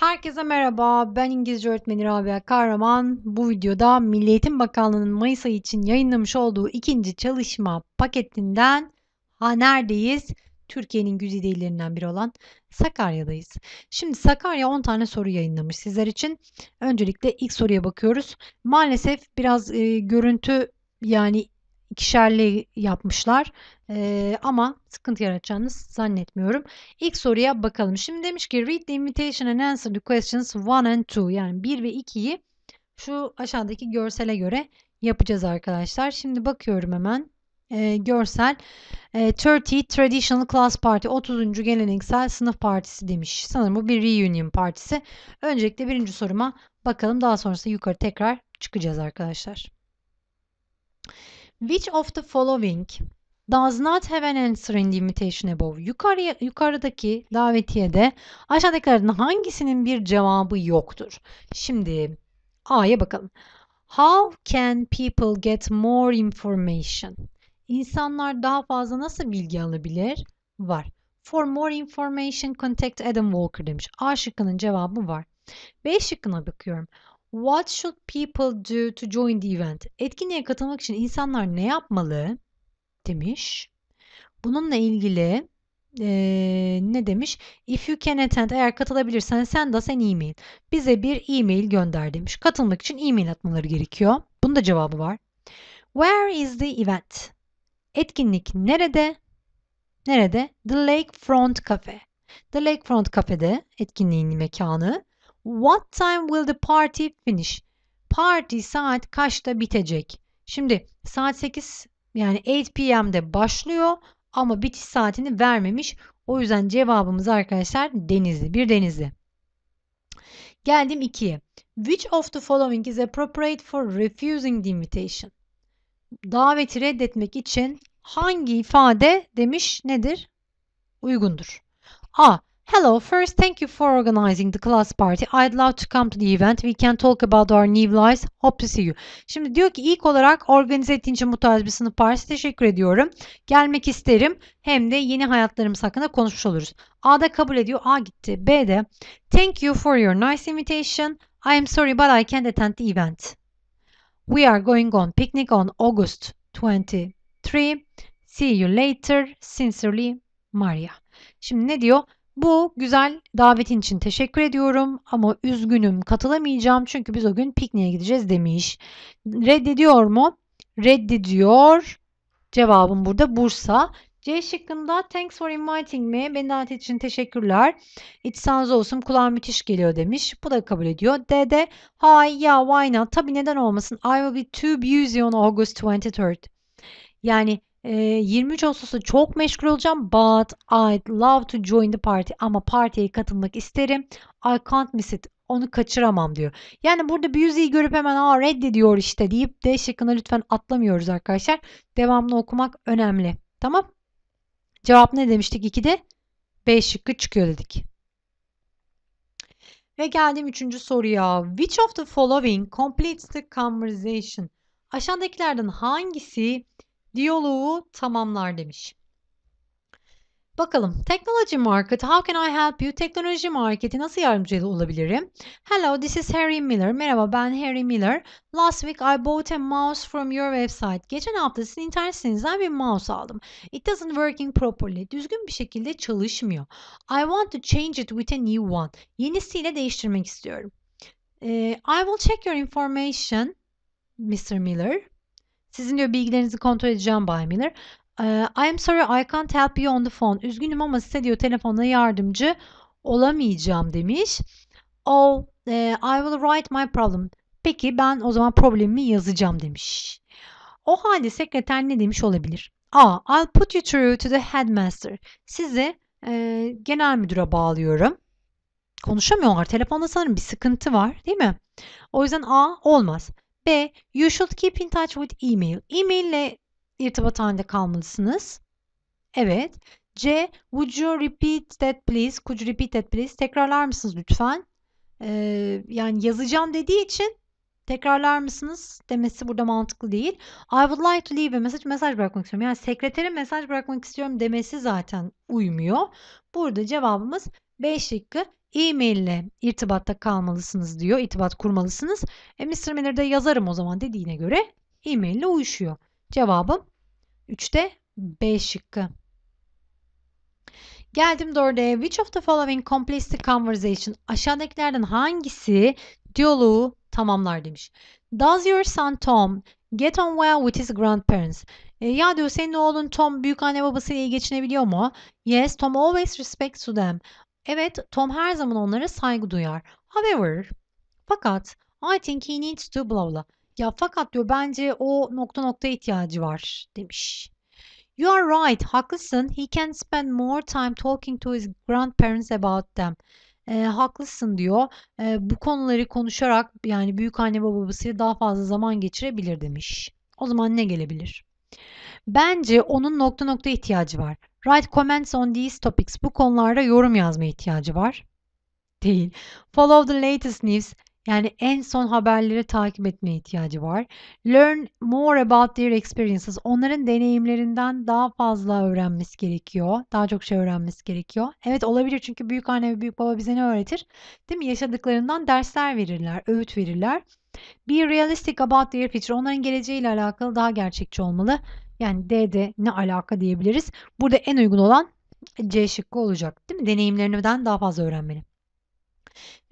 Herkese merhaba. Ben İngilizce öğretmeni Rabia Kahraman. Bu videoda Milli Eğitim Bakanlığı'nın Mayıs ayı için yayınlamış olduğu ikinci çalışma paketinden ha neredeyiz? Türkiye'nin güzide illerinden biri olan Sakarya'dayız. Şimdi Sakarya 10 tane soru yayınlamış sizler için. Öncelikle ilk soruya bakıyoruz. Maalesef biraz e, görüntü yani ikişerli yapmışlar. Ee, ama sıkıntı yaratacağını zannetmiyorum. İlk soruya bakalım. Şimdi demiş ki read the invitation and answer the questions 1 and 2. Yani 1 ve 2'yi şu aşağıdaki görsele göre yapacağız arkadaşlar. Şimdi bakıyorum hemen. E, görsel e, 30 Traditional Class Party 30. geleneksel sınıf partisi demiş. Sanırım bu bir reunion partisi. Öncelikle birinci soruma bakalım. Daha sonrasında yukarı tekrar çıkacağız arkadaşlar. Which of the following does not have an answer in the invitation above? Yukarıya, yukarıdaki davetiyede aşağıdakilerden hangisinin bir cevabı yoktur? Şimdi A'ya bakalım. How can people get more information? İnsanlar daha fazla nasıl bilgi alabilir? Var. For more information contact Adam Walker demiş. A şıkkının cevabı var. B şıkkına bakıyorum. What should people do to join the event? Etkinliğe katılmak için insanlar ne yapmalı? Demiş. Bununla ilgili ee, ne demiş? If you can attend eğer katılabilirsen send us an email. Bize bir e-mail gönder demiş. Katılmak için e-mail atmaları gerekiyor. Bunun da cevabı var. Where is the event? Etkinlik nerede? Nerede? The Lakefront Cafe. The Lakefront Cafe'de etkinliğin mekanı. What time will the party finish? Party saat kaçta bitecek? Şimdi saat 8 yani 8 pm'de başlıyor ama bitiş saatini vermemiş. O yüzden cevabımız arkadaşlar Denizli. Bir Denizli. Geldim 2'ye. Which of the following is appropriate for refusing the invitation? Daveti reddetmek için hangi ifade demiş nedir? Uygundur. A. Hello, first thank you for organizing the class party. I'd love to come to the event. We can talk about our new lives. Hope to see you. Şimdi diyor ki ilk olarak organize ettiğin için bu tarz bir sınıf partisi teşekkür ediyorum. Gelmek isterim. Hem de yeni hayatlarımız hakkında konuşmuş oluruz. da kabul ediyor. A gitti. B de. thank you for your nice invitation. I am sorry but I can't attend the event. We are going on picnic on August 23. See you later. Sincerely Maria. Şimdi ne diyor? Bu güzel davetin için teşekkür ediyorum ama üzgünüm katılamayacağım çünkü biz o gün pikniğe gideceğiz demiş. Reddediyor mu? Reddediyor. Cevabım burada Bursa. C şıkkında thanks for inviting me. Beni davet için teşekkürler. İç sanız olsun kulağa müthiş geliyor demiş. Bu da kabul ediyor. D de hi ya why not? Tabii neden olmasın. I will be too busy on August 23rd. Yani e, 23 Ağustos'ta çok meşgul olacağım but I'd love to join the party ama partiye katılmak isterim. I can't miss it. Onu kaçıramam diyor. Yani burada bir yüzeyi görüp hemen aa reddediyor işte deyip D şıkkına lütfen atlamıyoruz arkadaşlar. Devamlı okumak önemli. Tamam. Cevap ne demiştik 2'de? B şıkkı çıkıyor dedik. Ve geldim üçüncü soruya. Which of the following completes the conversation? Aşağıdakilerden hangisi diyaloğu tamamlar demiş. Bakalım. Technology Market. How can I help you? Teknoloji marketi nasıl yardımcı olabilirim? Hello, this is Harry Miller. Merhaba, ben Harry Miller. Last week I bought a mouse from your website. Geçen hafta sizin internet sitenizden bir mouse aldım. It doesn't working properly. Düzgün bir şekilde çalışmıyor. I want to change it with a new one. Yenisiyle değiştirmek istiyorum. Ee, I will check your information, Mr. Miller. Sizin diyor bilgilerinizi kontrol edeceğim Bay Miller. Ee, I'm sorry I can't help you on the phone. Üzgünüm ama size diyor telefonla yardımcı olamayacağım demiş. Oh, e, I will write my problem. Peki ben o zaman problemimi yazacağım demiş. O halde sekreter ne demiş olabilir? A. I'll put you through to the headmaster. Sizi e, genel müdüre bağlıyorum. Konuşamıyorlar. Telefonda sanırım bir sıkıntı var değil mi? O yüzden A olmaz. B. You should keep in touch with email. E-mail ile irtibat halinde kalmalısınız. Evet. C. Would you repeat that please? Could you repeat that please? Tekrarlar mısınız lütfen? Ee, yani yazacağım dediği için tekrarlar mısınız demesi burada mantıklı değil. I would like to leave a message. Mesaj bırakmak istiyorum. Yani sekretere mesaj bırakmak istiyorum demesi zaten uymuyor. Burada cevabımız B şıkkı. E-mail ile irtibatta kalmalısınız diyor. İrtibat kurmalısınız. E, Mr. Miller'da yazarım o zaman dediğine göre e-mail ile uyuşuyor. Cevabım 3'te B şıkkı. Geldim 4'e. Which of the following completes the conversation? Aşağıdakilerden hangisi diyaloğu tamamlar demiş. Does your son Tom get on well with his grandparents? E, ya diyor senin oğlun Tom büyük anne babasıyla iyi geçinebiliyor mu? Yes, Tom always respects to them. Evet, Tom her zaman onlara saygı duyar. However, fakat I think he needs to blah blah. Ya fakat diyor bence o nokta nokta ihtiyacı var demiş. You are right, haklısın. He can spend more time talking to his grandparents about them. E, haklısın diyor. E, bu konuları konuşarak yani büyük anne ve babasıyla daha fazla zaman geçirebilir demiş. O zaman ne gelebilir? Bence onun nokta nokta ihtiyacı var. Write comments on these topics. Bu konularda yorum yazma ihtiyacı var. Değil. Follow the latest news. Yani en son haberleri takip etme ihtiyacı var. Learn more about their experiences. Onların deneyimlerinden daha fazla öğrenmesi gerekiyor. Daha çok şey öğrenmesi gerekiyor. Evet olabilir çünkü büyük anne ve büyük baba bize ne öğretir? Değil mi? Yaşadıklarından dersler verirler, öğüt verirler. Be realistic about their future. Onların geleceğiyle alakalı daha gerçekçi olmalı. Yani D de ne alaka diyebiliriz. Burada en uygun olan C şıkkı olacak değil mi? Deneyimlerinden daha fazla öğrenmeli.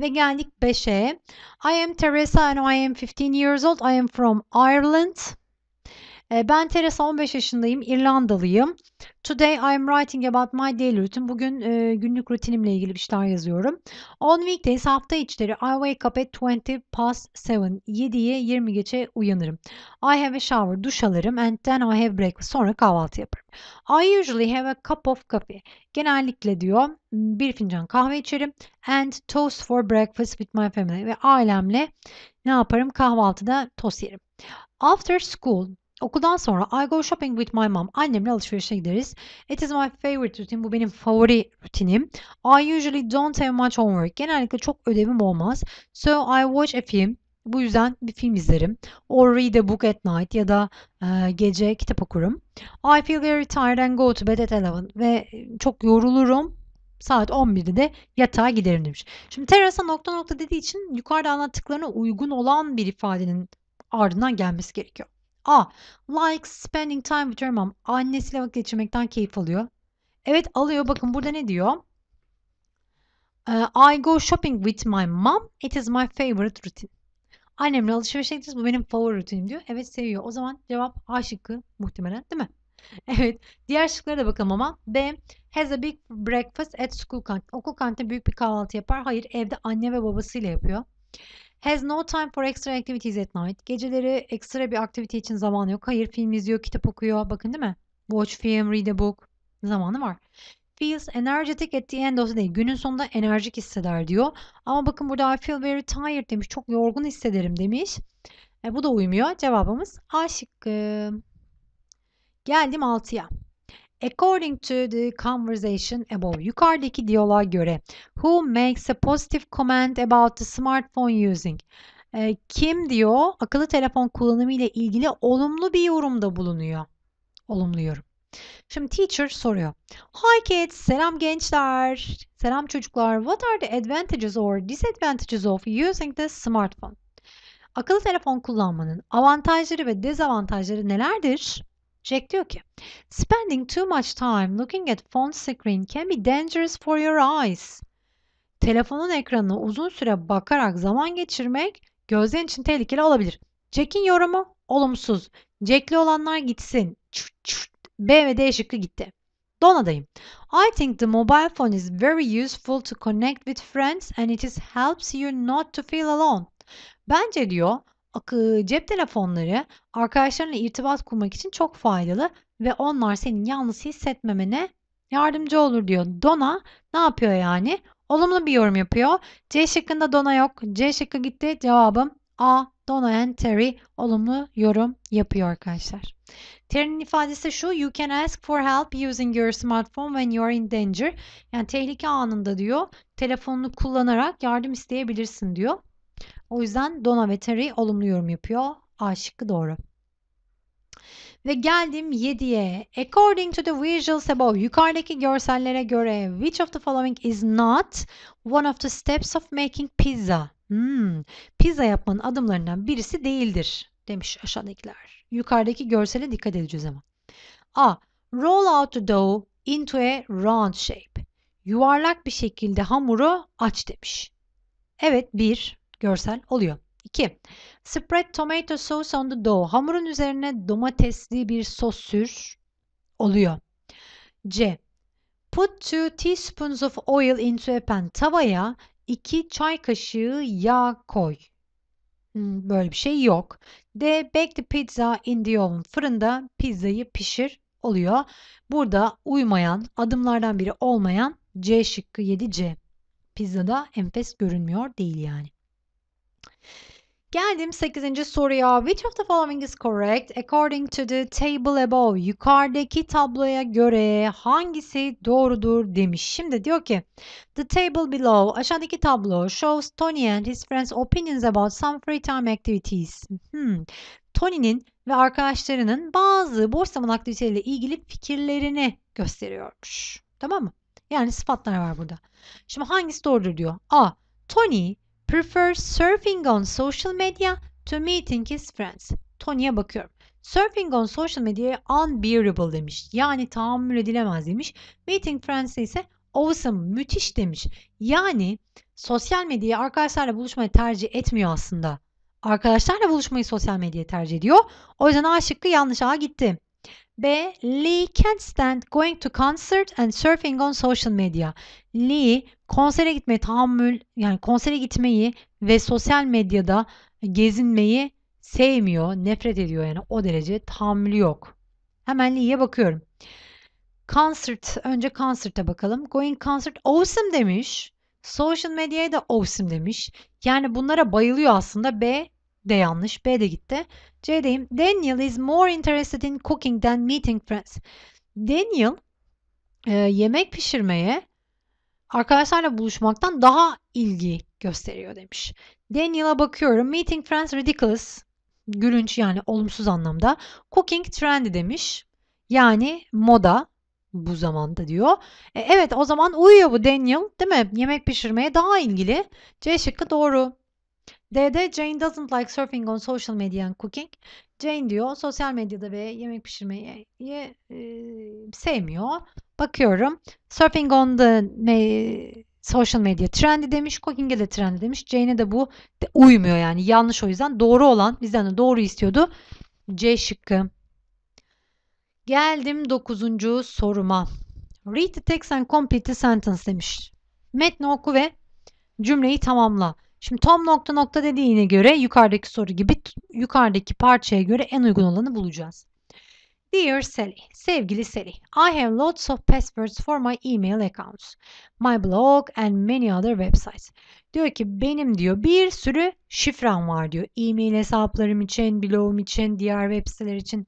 Ve geldik 5'e. I am Teresa and I am 15 years old. I am from Ireland. Ee, ben Teresa 15 yaşındayım, İrlandalıyım. Today I'm writing about my daily routine. Bugün e, günlük rutinimle ilgili bir şeyler yazıyorum. On weekdays hafta içleri I wake up at 20 past 7. 7'ye 20 geçe uyanırım. I have a shower. Duş alırım and then I have breakfast. Sonra kahvaltı yaparım. I usually have a cup of coffee. Genellikle diyor bir fincan kahve içerim and toast for breakfast with my family ve ailemle ne yaparım kahvaltıda tost yerim. After school Okuldan sonra I go shopping with my mom. Annemle alışverişe gideriz. It is my favorite routine. Bu benim favori rutinim. I usually don't have much homework. Genellikle çok ödevim olmaz. So I watch a film. Bu yüzden bir film izlerim. Or read a book at night ya da e, gece kitap okurum. I feel very tired and go to bed at 11. Ve çok yorulurum. Saat 11'de de yatağa giderim demiş. Şimdi terasa nokta nokta dediği için yukarıda anlattıklarına uygun olan bir ifadenin ardından gelmesi gerekiyor. A. Likes spending time with her mom. Annesiyle vakit geçirmekten keyif alıyor. Evet alıyor. Bakın burada ne diyor? Ee, I go shopping with my mom. It is my favorite routine. Annemle alışverişe gideceğiz. Bu benim favori rutinim diyor. Evet seviyor. O zaman cevap A şıkkı muhtemelen değil mi? Evet. Diğer şıklara da bakalım ama. B. Has a big breakfast at school canteen. Okul kantinde büyük bir kahvaltı yapar. Hayır evde anne ve babasıyla yapıyor. Has no time for extra activities at night. Geceleri ekstra bir aktivite için zaman yok. Hayır film izliyor, kitap okuyor. Bakın değil mi? Watch film, read a book. Zamanı var. Feels energetic at the end of the day. Günün sonunda enerjik hisseder diyor. Ama bakın burada I feel very tired demiş. Çok yorgun hissederim demiş. E, bu da uymuyor. Cevabımız A şıkkı. Geldim 6'ya. According to the conversation above, yukarıdaki diyaloğa göre who makes a positive comment about the smartphone using? E, kim diyor akıllı telefon kullanımı ile ilgili olumlu bir yorumda bulunuyor. Olumlu yorum. Şimdi teacher soruyor. Hi kids, selam gençler. Selam çocuklar. What are the advantages or disadvantages of using the smartphone? Akıllı telefon kullanmanın avantajları ve dezavantajları nelerdir? Jack diyor ki Spending too much time looking at phone screen can be dangerous for your eyes. Telefonun ekranına uzun süre bakarak zaman geçirmek gözlerin için tehlikeli olabilir. Jack'in yorumu olumsuz. Jack'li olanlar gitsin. Çut çut. B ve D şıkkı gitti. Dona'dayım. I think the mobile phone is very useful to connect with friends and it helps you not to feel alone. Bence diyor cep telefonları arkadaşlarınla irtibat kurmak için çok faydalı ve onlar senin yalnız hissetmemene yardımcı olur diyor. Dona ne yapıyor yani? Olumlu bir yorum yapıyor. C şıkkında Dona yok. C şıkkı gitti. Cevabım A. Dona and Terry olumlu yorum yapıyor arkadaşlar. Terry'nin ifadesi şu. You can ask for help using your smartphone when you are in danger. Yani tehlike anında diyor. Telefonunu kullanarak yardım isteyebilirsin diyor. O yüzden Donna ve Terry olumlu yorum yapıyor. A şıkkı doğru. Ve geldim 7'ye. According to the visuals above, yukarıdaki görsellere göre which of the following is not one of the steps of making pizza? Hmm, pizza yapmanın adımlarından birisi değildir demiş aşağıdakiler. Yukarıdaki görsele dikkat edeceğiz ama. A. Roll out the dough into a round shape. Yuvarlak bir şekilde hamuru aç demiş. Evet bir görsel oluyor. 2. Spread tomato sauce on the dough. Hamurun üzerine domatesli bir sos sür oluyor. C. Put 2 teaspoons of oil into a pan. Tavaya 2 çay kaşığı yağ koy. Hmm, böyle bir şey yok. D. Bake the pizza in the oven. Fırında pizzayı pişir oluyor. Burada uymayan, adımlardan biri olmayan C şıkkı 7C. Pizzada enfes görünmüyor değil yani. Geldim 8. soruya. Which of the following is correct? According to the table above. Yukarıdaki tabloya göre hangisi doğrudur demiş. Şimdi diyor ki The table below. Aşağıdaki tablo shows Tony and his friends opinions about some free time activities. Hmm. Tony'nin ve arkadaşlarının bazı boş zaman aktiviteleriyle ilgili fikirlerini gösteriyormuş. Tamam mı? Yani sıfatlar var burada. Şimdi hangisi doğrudur diyor. A. Tony prefers surfing on social media to meeting his friends. Tony'ye bakıyorum. Surfing on social media unbearable demiş. Yani tahammül edilemez demiş. Meeting friends ise awesome, müthiş demiş. Yani sosyal medyayı arkadaşlarla buluşmayı tercih etmiyor aslında. Arkadaşlarla buluşmayı sosyal medyaya tercih ediyor. O yüzden A şıkkı yanlış A gitti. B. Lee can't stand going to concert and surfing on social media. Lee konsere gitmeyi tahammül yani konsere gitmeyi ve sosyal medyada gezinmeyi sevmiyor, nefret ediyor yani o derece tahammülü yok. Hemen Lee'ye bakıyorum. Concert, önce concert'a bakalım. Going concert awesome demiş. Social medyaya da awesome demiş. Yani bunlara bayılıyor aslında. B D yanlış. B de gitti. C deyim Daniel is more interested in cooking than meeting friends. Daniel e, yemek pişirmeye arkadaşlarla buluşmaktan daha ilgi gösteriyor demiş. Daniel'a bakıyorum. Meeting friends ridiculous. Gülünç yani olumsuz anlamda. Cooking trendy demiş. Yani moda bu zamanda diyor. E, evet o zaman uyuyor bu Daniel değil mi? Yemek pişirmeye daha ilgili. C şıkkı doğru. D'de Jane doesn't like surfing on social media and cooking. Jane diyor sosyal medyada ve yemek pişirmeyi e, sevmiyor. Bakıyorum. Surfing on the me, social media trendi demiş. Cooking'e de trendi demiş. Jane'e de bu de uymuyor yani. Yanlış o yüzden. Doğru olan bizden de doğru istiyordu. C şıkkı. Geldim dokuzuncu soruma. Read the text and complete the sentence demiş. Metni oku ve cümleyi tamamla. Şimdi tom nokta nokta dediğine göre yukarıdaki soru gibi yukarıdaki parçaya göre en uygun olanı bulacağız. Dear Sally, sevgili Sally, I have lots of passwords for my email accounts, my blog and many other websites. Diyor ki benim diyor bir sürü şifrem var diyor. E-mail hesaplarım için, blogum için, diğer web siteler için.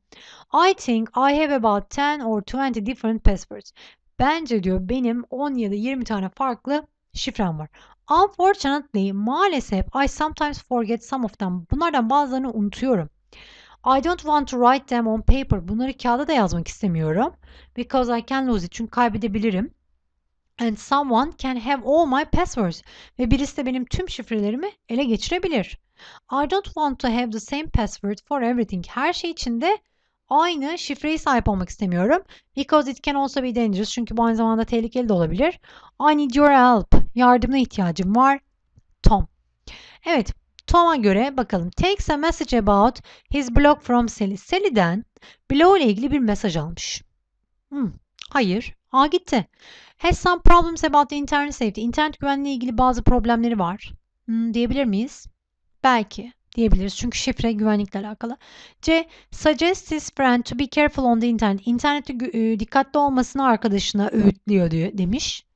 I think I have about 10 or 20 different passwords. Bence diyor benim 10 ya da 20 tane farklı şifrem var. Unfortunately, maalesef I sometimes forget some of them. Bunlardan bazılarını unutuyorum. I don't want to write them on paper. Bunları kağıda da yazmak istemiyorum. Because I can lose it. Çünkü kaybedebilirim. And someone can have all my passwords. Ve birisi de benim tüm şifrelerimi ele geçirebilir. I don't want to have the same password for everything. Her şey için de aynı şifreyi sahip olmak istemiyorum. Because it can also be dangerous. Çünkü bu aynı zamanda tehlikeli de olabilir. I need your help. Yardımına ihtiyacım var. Tom. Evet. Tom'a göre bakalım. Takes a message about his blog from Sally. Sally'den blog ile ilgili bir mesaj almış. Hmm, hayır. A gitti. Has some problems about the internet safety. İnternet güvenliği ilgili bazı problemleri var. Hmm, diyebilir miyiz? Belki diyebiliriz. Çünkü şifre güvenlikle alakalı. C. Suggest his friend to be careful on the internet. İnternette e, dikkatli olmasını arkadaşına öğütlüyor diyor demiş.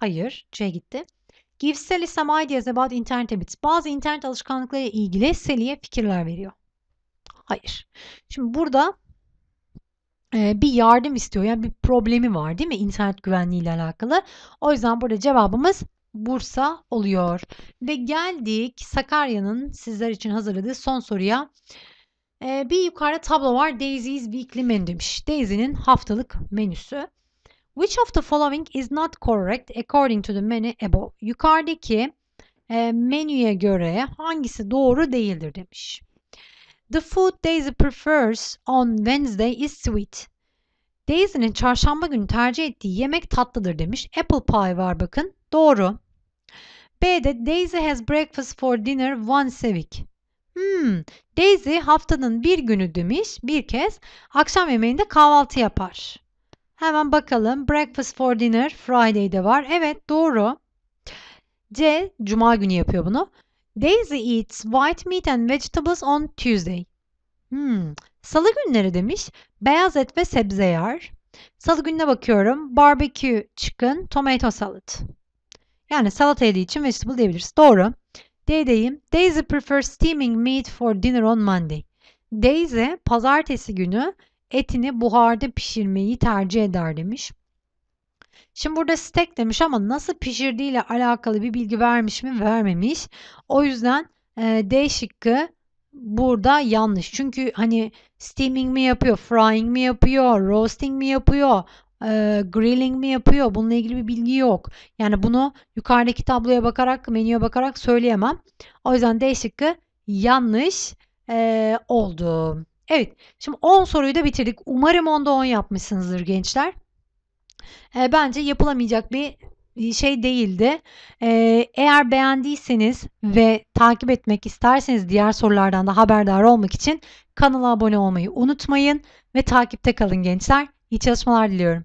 Hayır. C gitti. Give Sally some ideas about internet habits. Bazı internet alışkanlıklarıyla ilgili Sally'e fikirler veriyor. Hayır. Şimdi burada e, bir yardım istiyor. Yani bir problemi var değil mi? İnternet güvenliği ile alakalı. O yüzden burada cevabımız Bursa oluyor. Ve geldik Sakarya'nın sizler için hazırladığı son soruya. Ee, bir yukarıda tablo var. Daisy's Weekly Menu demiş. Daisy'nin haftalık menüsü. Which of the following is not correct according to the menu above? Yukarıdaki e, menüye göre hangisi doğru değildir demiş. The food Daisy prefers on Wednesday is sweet. Daisy'nin çarşamba günü tercih ettiği yemek tatlıdır demiş. Apple pie var bakın. Doğru. B'de Daisy has breakfast for dinner once a week. Hmm, Daisy haftanın bir günü demiş bir kez akşam yemeğinde kahvaltı yapar. Hemen bakalım. Breakfast for dinner Friday'de var. Evet doğru. C. Cuma günü yapıyor bunu. Daisy eats white meat and vegetables on Tuesday. Hmm. Salı günleri demiş. Beyaz et ve sebze yer. Salı gününe bakıyorum. Barbecue chicken, tomato salad. Yani salata yediği için vegetable diyebiliriz. Doğru. D'deyim. Daisy prefers steaming meat for dinner on Monday. Daisy pazartesi günü etini buharda pişirmeyi tercih eder demiş. Şimdi burada steak demiş ama nasıl pişirdiği ile alakalı bir bilgi vermiş mi vermemiş. O yüzden e, D şıkkı burada yanlış. Çünkü hani steaming mi yapıyor, frying mi yapıyor, roasting mi yapıyor, e, grilling mi yapıyor? Bununla ilgili bir bilgi yok. Yani bunu yukarıdaki tabloya bakarak, menüye bakarak söyleyemem. O yüzden D şıkkı yanlış e, oldu. Evet, şimdi 10 soruyu da bitirdik. Umarım onda 10 yapmışsınızdır gençler. E, bence yapılamayacak bir şey değildi. Ee, eğer beğendiyseniz ve takip etmek isterseniz diğer sorulardan da haberdar olmak için kanala abone olmayı unutmayın ve takipte kalın gençler. İyi çalışmalar diliyorum.